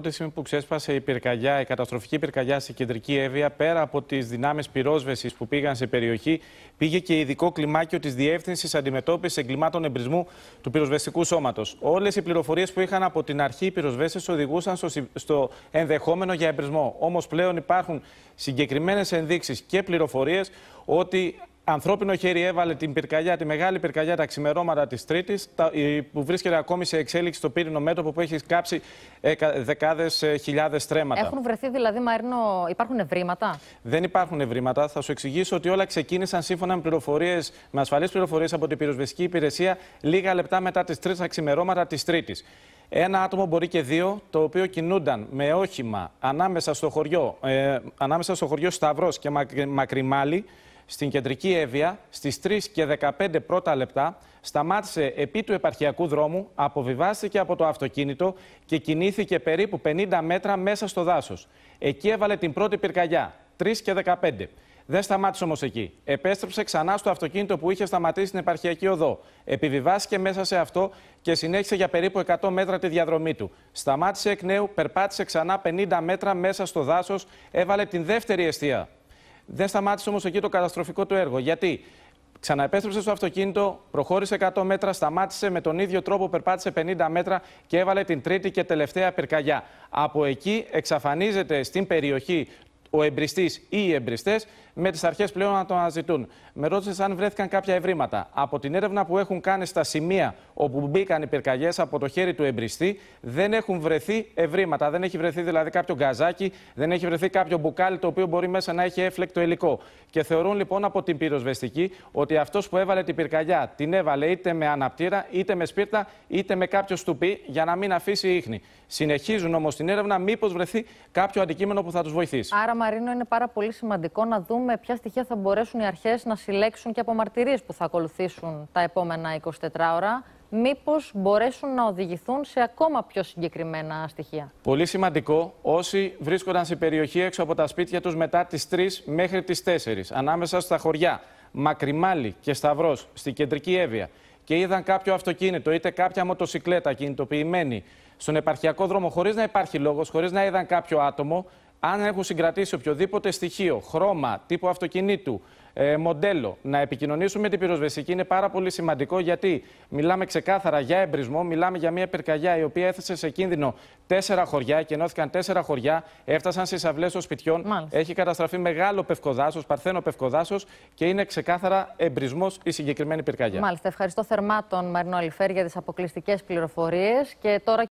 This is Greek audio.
Πρώτη στιγμή που ξέσπασε η πυρκαγιά, η καταστροφική πυρκαγιά στην κεντρική Εύβοια, πέρα από τις δυνάμεις πυρόσβεσης που πήγαν σε περιοχή, πήγε και ειδικό κλιμάκιο της Διεύθυνσης Αντιμετώπισης Εγκλημάτων Εμπρισμού του Πυροσβεστικού Σώματος. Όλες οι πληροφορίες που είχαν από την αρχή οι πυροσβέστες οδηγούσαν στο, στο ενδεχόμενο για εμπρισμό. Όμως πλέον υπάρχουν συγκεκριμένες ενδείξεις και πληροφορίες ότι Ανθρώπινο χέρι έβαλε την πυρκαγιά, τη μεγάλη πυρκαγιά τα ξημερώματα της Τρίτης, που βρίσκεται ακόμη σε εξέλιξη στο πύρινο μέτωπο που έχει κάψει δεκάδε χιλιάδες στρέμματα. Έχουν βρεθεί δηλαδή, Μαρίνο, υπάρχουν ευρήματα. Δεν υπάρχουν ευρήματα. Θα σου εξηγήσω ότι όλα ξεκίνησαν σύμφωνα με πληροφορίες, με ασφαλείς πληροφορίες από την πυροσβεστική υπηρεσία, λίγα λεπτά μετά τις τρεις τα ξημερώματα της Τρίτης. Ένα άτομο, μπορεί και δύο, το οποίο κινούνταν με όχημα ανάμεσα στο χωριό, ε, ανάμεσα στο χωριό Σταυρός και Μακριμάλι, στην κεντρική Εύβοια, στις 3 και 15 πρώτα λεπτά, σταμάτησε επί του επαρχιακού δρόμου, αποβιβάστηκε από το αυτοκίνητο και κινήθηκε περίπου 50 μέτρα μέσα στο δάσος. Εκεί έβαλε την πρώτη πυρκαγιά, 3 και 15. Δεν σταμάτησε όμως εκεί. Επέστρεψε ξανά στο αυτοκίνητο που είχε σταματήσει στην επαρχιακή οδό. Επιβιβάστηκε μέσα σε αυτό και συνέχισε για περίπου 100 μέτρα τη διαδρομή του. Σταμάτησε εκ νέου, περπάτησε ξανά 50 μέτρα μέσα στο δάσος, έβαλε την δεύτερη αιστεία. Δεν σταμάτησε όμως εκεί το καταστροφικό του έργο. Γιατί Ξαναεπέστρεψε στο αυτοκίνητο, προχώρησε 100 μέτρα, σταμάτησε με τον ίδιο τρόπο, περπάτησε 50 μέτρα και έβαλε την τρίτη και τελευταία πυρκαγιά. Από εκεί εξαφανίζεται στην περιοχή ο εμπριστής ή οι εμπριστές με τις αρχές πλέον να το αναζητούν. Με ρώτησες αν βρέθηκαν κάποια ευρήματα. Από την έρευνα που έχουν κάνει στα σημεία όπου μπήκαν οι πυρκαγιές από το χέρι του εμπριστή, δεν έχουν βρεθεί ευρήματα. Δεν έχει βρεθεί δηλαδή κάποιο γκαζάκι, δεν έχει βρεθεί κάποιο μπουκάλι το οποίο μπορεί μέσα να έχει έφλεκτο υλικό. Και θεωρούν λοιπόν από την πυροσβεστική ότι αυτός που έβαλε την πυρκαγιά την έβαλε είτε με αναπτήρα, είτε με σπίρτα, είτε με κάποιο στουπί για να μην αφήσει ίχνη. Συνεχίζουν όμως την έρευνα, μήπως βρεθεί κάποιο αντικείμενο που θα τους βοηθήσει. Μαρίνο, είναι πάρα πολύ σημαντικό να δούμε ποια στοιχεία θα μπορέσουν οι αρχές να συλλέξουν και από μαρτυρίε που θα ακολουθήσουν τα επόμενα 24 ώρα. Μήπως μπορέσουν να οδηγηθούν σε ακόμα πιο συγκεκριμένα στοιχεία. Πολύ σημαντικό, όσοι βρίσκονταν σε περιοχή έξω από τα σπίτια τους μετά τις 3 μέχρι τις 4, ανάμεσα στα χωριά Μακριμάλι και Σταυρός, στην κεντρική Εύβοια, και είδαν κάποιο αυτοκίνητο, είτε κάποια μοτοσυκλέτα κινητοποιημένη στον επαρχιακό δρόμο, χωρίς να υπάρχει λόγος, χωρίς να είδαν κάποιο άτομο, αν έχουν συγκρατήσει οποιοδήποτε στοιχείο, χρώμα, τύπο αυτοκινήτου, ε, μοντέλο, να επικοινωνήσουν με την πυροσβεστική είναι πάρα πολύ σημαντικό γιατί μιλάμε ξεκάθαρα για εμπρισμό, μιλάμε για μια πυρκαγιά η οποία έθεσε σε κίνδυνο τέσσερα χωριά, κενώθηκαν τέσσερα χωριά, έφτασαν στι αυλέ των σπιτιών, έχει καταστραφεί μεγάλο πευκοδάσος, παρθένο πευκοδάσος και είναι ξεκάθαρα εμπρισμός η συγκεκριμένη πυρκαγιά. Μάλιστα. Ευχαριστώ θερμά τον Μαρινό Αλιφέρ για τις αποκλειστικές πληροφορίες και τώρα